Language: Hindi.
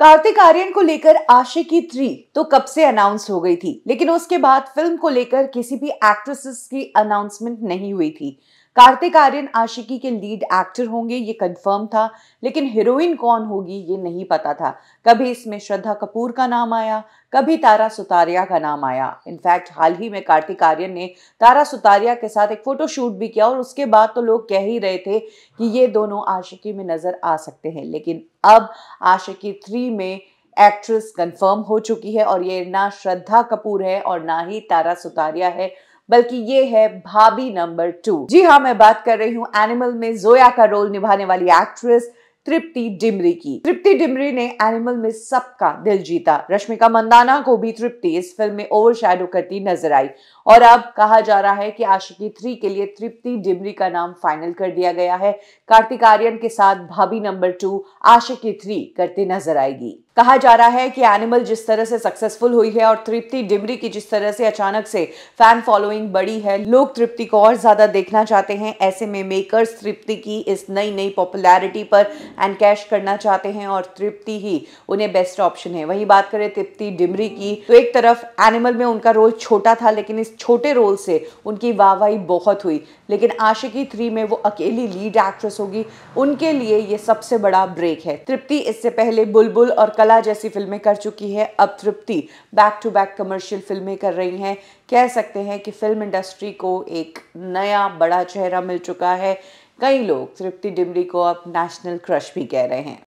कार्तिक आर्यन को लेकर आशिकी थ्री तो कब से अनाउंस हो गई थी लेकिन उसके बाद फिल्म को लेकर किसी भी एक्ट्रेसेस की अनाउंसमेंट नहीं हुई थी कार्तिक आर्यन आशिकी के लीड एक्टर होंगे ये कंफर्म था लेकिन हीरोइन कौन होगी ये नहीं पता था कभी इसमें श्रद्धा कपूर का नाम आया कभी तारा सुतारिया का नाम आया इनफैक्ट हाल ही में कार्तिक आर्यन ने तारा सुतारिया के साथ एक फ़ोटो शूट भी किया और उसके बाद तो लोग कह ही रहे थे कि ये दोनों आशिकी में नज़र आ सकते हैं लेकिन अब आशिकी थ्री में एक्ट्रेस कंफर्म हो चुकी है और ये ना श्रद्धा कपूर है और ना ही तारा सुतारिया है बल्कि ये है भाभी नंबर टू जी हाँ मैं बात कर रही हूँ एनिमल में जोया का रोल निभाने वाली एक्ट्रेस तृप्ति डिमरी की तृप्ति डिमरी ने एनिमल में सबका दिल जीता रश्मिका मंदाना को भी तृप्ति इस फिल्म में ओवर शेडो करती नजर आई और अब कहा जा रहा है कि आशिकी थ्री के लिए तृप्ति डिमरी का नाम फाइनल कर दिया गया है कार्तिक आर्यन के साथ भाभी नंबर टू आशिकी थ्री करती नजर आएगी कहा जा रहा है कि एनिमल जिस तरह से सक्सेसफुल हुई है और तृप्ति डिमरी की जिस तरह से अचानक से फैन फॉलोइंग बढ़ी है लोग तृप्ति को और ज़्यादा देखना चाहते हैं ऐसे में मेकर्स तृप्ति की इस नई नई पॉपुलैरिटी पर एंड कैश करना चाहते हैं और तृप्ति ही उन्हें बेस्ट ऑप्शन है वही बात करें तृप्ति डिमरी की तो एक तरफ एनिमल में उनका रोल छोटा था लेकिन इस छोटे रोल से उनकी वाहवाही बहुत हुई लेकिन आशिकी थ्री में वो अकेली लीड एक्ट्रेस होगी उनके लिए ये सबसे बड़ा ब्रेक है तृप्ति इससे पहले बुलबुल और कला जैसी फिल्में कर चुकी है अब Tripti back to back commercial फिल्में कर रही हैं कह सकते हैं कि फिल्म इंडस्ट्री को एक नया बड़ा चेहरा मिल चुका है कई लोग तृप्ति डिमरी को अब नेशनल क्रश भी कह रहे हैं